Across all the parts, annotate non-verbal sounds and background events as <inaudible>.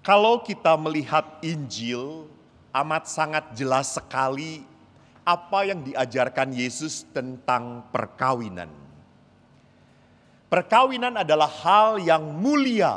Kalau kita melihat Injil, amat sangat jelas sekali apa yang diajarkan Yesus tentang perkawinan. Perkawinan adalah hal yang mulia,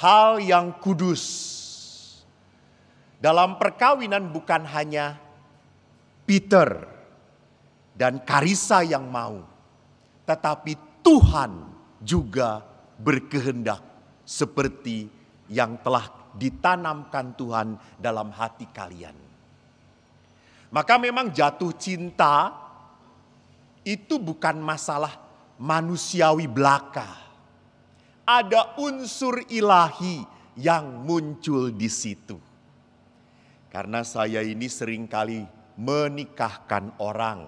hal yang kudus. Dalam perkawinan bukan hanya Peter dan Karisa yang mau, tetapi Tuhan juga berkehendak seperti yang telah ditanamkan Tuhan dalam hati kalian. Maka memang jatuh cinta itu bukan masalah manusiawi belaka. Ada unsur ilahi yang muncul di situ. Karena saya ini seringkali menikahkan orang.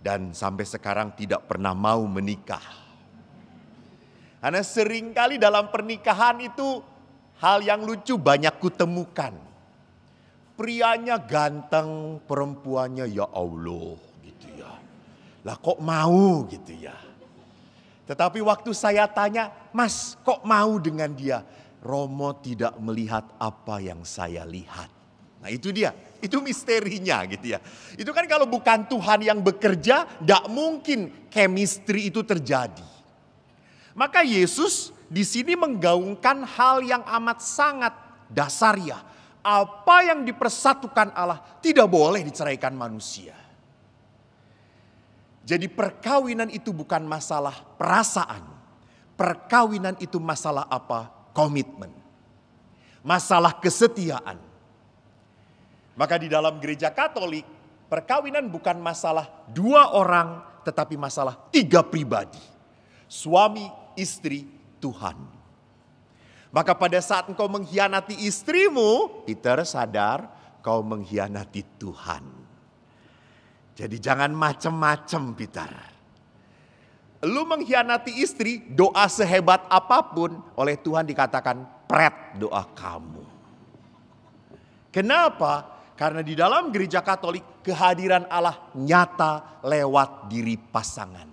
Dan sampai sekarang tidak pernah mau menikah. Karena seringkali dalam pernikahan itu hal yang lucu banyak kutemukan. Prianya ganteng, perempuannya ya Allah gitu ya. Lah kok mau gitu ya. Tetapi waktu saya tanya, mas kok mau dengan dia? Romo tidak melihat apa yang saya lihat. Nah itu dia, itu misterinya gitu ya. Itu kan kalau bukan Tuhan yang bekerja, tidak mungkin chemistry itu terjadi. Maka Yesus di sini menggaungkan hal yang amat sangat dasar ya. Apa yang dipersatukan Allah tidak boleh diceraikan manusia. Jadi perkawinan itu bukan masalah perasaan. Perkawinan itu masalah apa? Komitmen. Masalah kesetiaan. Maka di dalam gereja Katolik, perkawinan bukan masalah dua orang, tetapi masalah tiga pribadi. Suami, istri Tuhan. Maka pada saat engkau mengkhianati istrimu, Peter sadar kau mengkhianati Tuhan. Jadi jangan macam-macam, Peter. Lu mengkhianati istri, doa sehebat apapun oleh Tuhan dikatakan pret doa kamu. Kenapa? Karena di dalam gereja Katolik kehadiran Allah nyata lewat diri pasangan.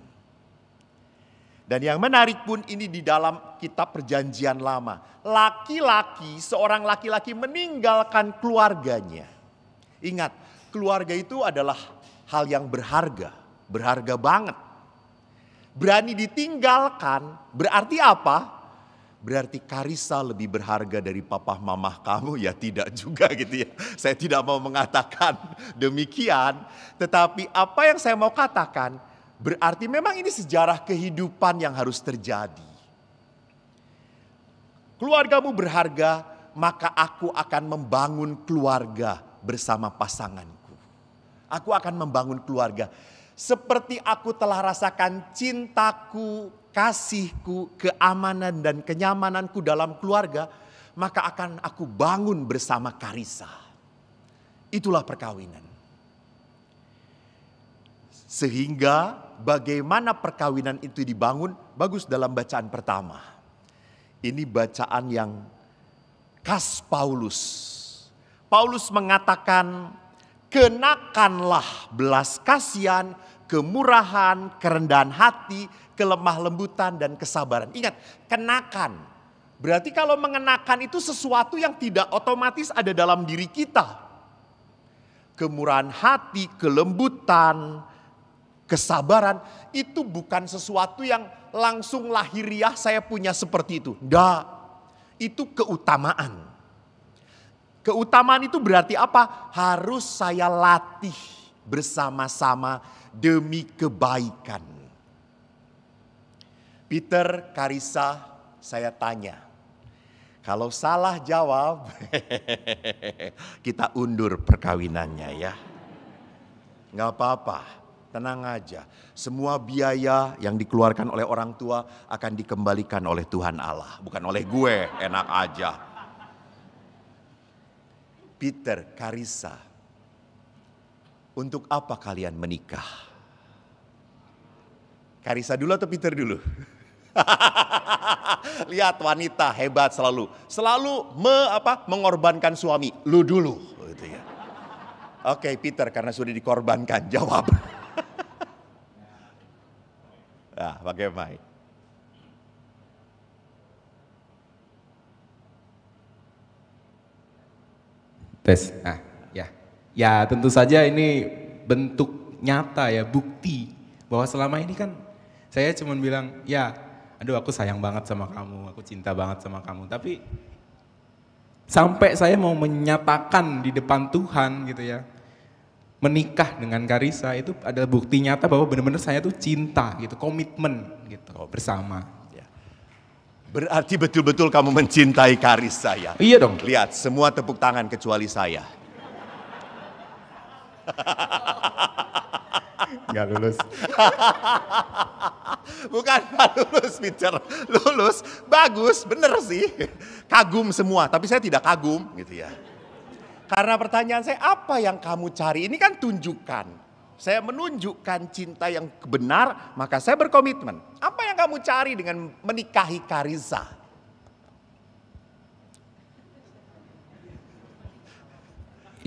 Dan yang menarik pun ini di dalam kitab perjanjian lama. Laki-laki, seorang laki-laki meninggalkan keluarganya. Ingat, keluarga itu adalah hal yang berharga, berharga banget. Berani ditinggalkan berarti apa? Berarti Karisa lebih berharga dari papa mamah kamu ya tidak juga gitu ya. Saya tidak mau mengatakan demikian, tetapi apa yang saya mau katakan, Berarti memang ini sejarah kehidupan yang harus terjadi. Keluargamu berharga, maka aku akan membangun keluarga bersama pasanganku. Aku akan membangun keluarga seperti aku telah rasakan cintaku, kasihku, keamanan dan kenyamananku dalam keluarga, maka akan aku bangun bersama Karisa. Itulah perkawinan. Sehingga bagaimana perkawinan itu dibangun bagus dalam bacaan pertama. Ini bacaan yang khas Paulus. Paulus mengatakan, "Kenakanlah belas kasihan, kemurahan, kerendahan hati, kelemah lembutan dan kesabaran." Ingat, kenakan. Berarti kalau mengenakan itu sesuatu yang tidak otomatis ada dalam diri kita. Kemurahan hati, kelembutan, kesabaran itu bukan sesuatu yang langsung lahiriah saya punya seperti itu. Enggak. Itu keutamaan. Keutamaan itu berarti apa? Harus saya latih bersama-sama demi kebaikan. Peter Karisa saya tanya. Kalau salah jawab, <laughs> kita undur perkawinannya ya. Nggak apa-apa Tenang aja, semua biaya yang dikeluarkan oleh orang tua akan dikembalikan oleh Tuhan Allah, bukan oleh gue. Enak aja. Peter Karisa, untuk apa kalian menikah? Karisa dulu atau Peter dulu? <laughs> Lihat wanita hebat selalu, selalu me apa mengorbankan suami. Lu dulu, gitu ya. Oke okay, Peter karena sudah dikorbankan jawab. <laughs> Ah, pakai mic. Tes. Ah, ya. Ya, tentu saja ini bentuk nyata ya, bukti bahwa selama ini kan saya cuma bilang, ya, aduh aku sayang banget sama kamu, aku cinta banget sama kamu. Tapi sampai saya mau menyatakan di depan Tuhan gitu ya, menikah dengan Karisa itu adalah bukti nyata bahwa benar-benar saya tuh cinta gitu, komitmen gitu bersama. Ya. Berarti betul-betul kamu mencintai Karisa ya? Iya dong. Lihat, semua tepuk tangan kecuali saya. Gak lulus. <laughs> Bukan gak lulus, Peter. Lulus, bagus, bener sih. Kagum semua, tapi saya tidak kagum gitu ya. Karena pertanyaan saya, apa yang kamu cari? Ini kan tunjukkan. Saya menunjukkan cinta yang benar, maka saya berkomitmen. Apa yang kamu cari dengan menikahi Karisa?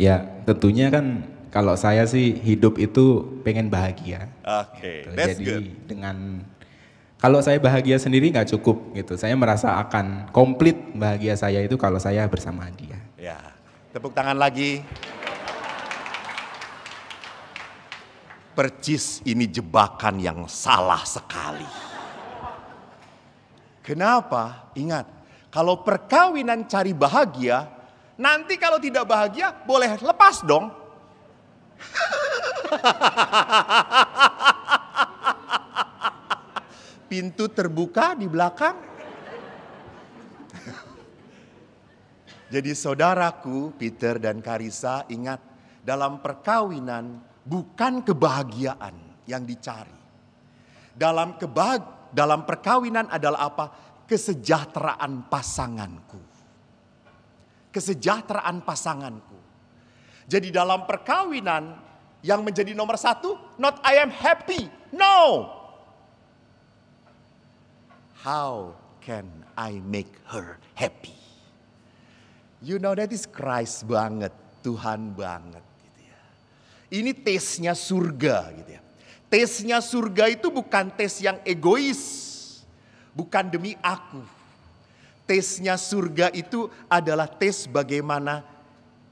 Ya, tentunya kan kalau saya sih hidup itu pengen bahagia. Oke, okay, gitu. that's Jadi good. dengan kalau saya bahagia sendiri nggak cukup gitu. Saya merasa akan komplit bahagia saya itu kalau saya bersama dia. Ya. Tepuk tangan lagi. Percis ini jebakan yang salah sekali. Kenapa? Ingat, kalau perkawinan cari bahagia, nanti kalau tidak bahagia boleh lepas dong. <laughs> Pintu terbuka di belakang, Jadi saudaraku Peter dan Karisa ingat dalam perkawinan bukan kebahagiaan yang dicari. Dalam kebah dalam perkawinan adalah apa? Kesejahteraan pasanganku. Kesejahteraan pasanganku. Jadi dalam perkawinan yang menjadi nomor satu, not I am happy. No. How can I make her happy? You know that is Christ banget, Tuhan banget gitu ya. Ini tesnya surga gitu ya. Tesnya surga itu bukan tes yang egois. Bukan demi aku. Tesnya surga itu adalah tes bagaimana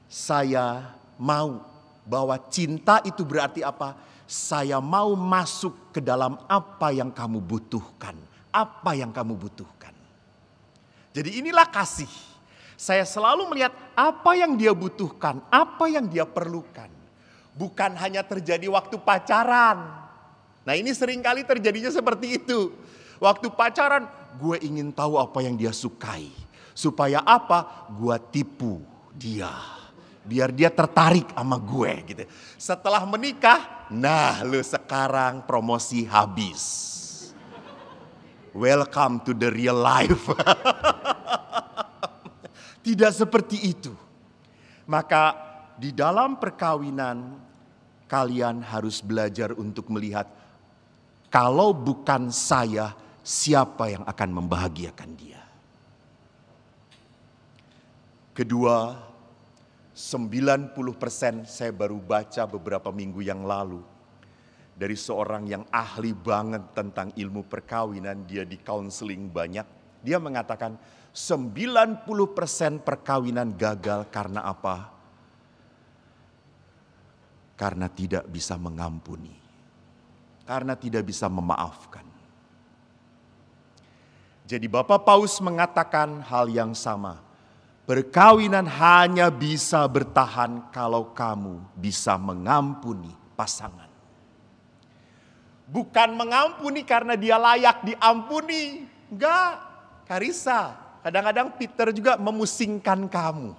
saya mau bahwa cinta itu berarti apa? Saya mau masuk ke dalam apa yang kamu butuhkan, apa yang kamu butuhkan. Jadi inilah kasih saya selalu melihat apa yang dia butuhkan, apa yang dia perlukan. Bukan hanya terjadi waktu pacaran. Nah ini seringkali terjadinya seperti itu. Waktu pacaran, gue ingin tahu apa yang dia sukai. Supaya apa? Gue tipu dia. Biar dia tertarik sama gue gitu. Setelah menikah, nah lu sekarang promosi habis. Welcome to the real life. <laughs> Tidak seperti itu. Maka di dalam perkawinan kalian harus belajar untuk melihat kalau bukan saya siapa yang akan membahagiakan dia. Kedua, 90% saya baru baca beberapa minggu yang lalu dari seorang yang ahli banget tentang ilmu perkawinan, dia di counseling banyak dia mengatakan 90% perkawinan gagal karena apa? Karena tidak bisa mengampuni. Karena tidak bisa memaafkan. Jadi Bapak Paus mengatakan hal yang sama. Perkawinan hanya bisa bertahan kalau kamu bisa mengampuni pasangan. Bukan mengampuni karena dia layak diampuni. Enggak. Karisa, kadang-kadang Peter juga memusingkan kamu.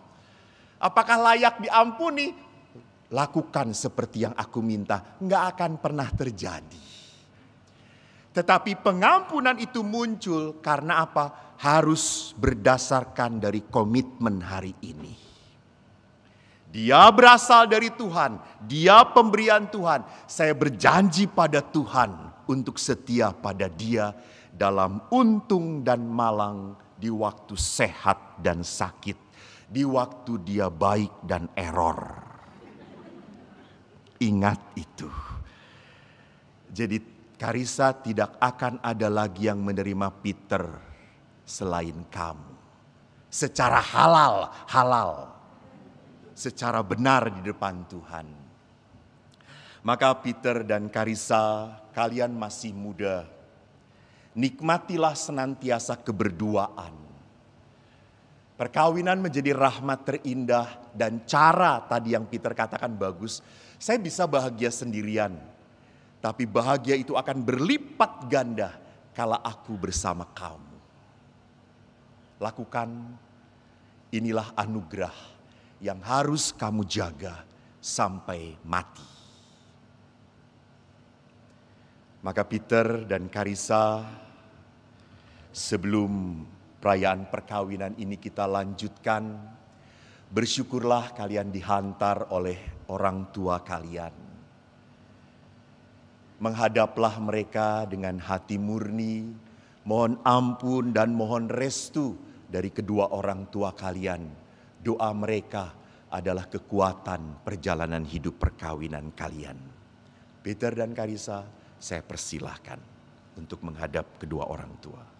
Apakah layak diampuni? Lakukan seperti yang aku minta, nggak akan pernah terjadi. Tetapi pengampunan itu muncul karena apa? Harus berdasarkan dari komitmen hari ini. Dia berasal dari Tuhan, dia pemberian Tuhan. Saya berjanji pada Tuhan untuk setia pada dia dalam untung dan malang, di waktu sehat dan sakit, di waktu dia baik dan error. Ingat itu. Jadi Karisa tidak akan ada lagi yang menerima Peter selain kamu. Secara halal, halal. Secara benar di depan Tuhan. Maka Peter dan Karisa, kalian masih muda, Nikmatilah senantiasa keberduaan. Perkawinan menjadi rahmat terindah dan cara tadi yang Peter katakan bagus. Saya bisa bahagia sendirian, tapi bahagia itu akan berlipat ganda kala aku bersama kamu. Lakukan inilah anugerah yang harus kamu jaga sampai mati. Maka Peter dan Karisa sebelum perayaan perkawinan ini kita lanjutkan. Bersyukurlah kalian dihantar oleh orang tua kalian. Menghadaplah mereka dengan hati murni, mohon ampun dan mohon restu dari kedua orang tua kalian. Doa mereka adalah kekuatan perjalanan hidup perkawinan kalian. Peter dan Karisa, saya persilahkan untuk menghadap kedua orang tua.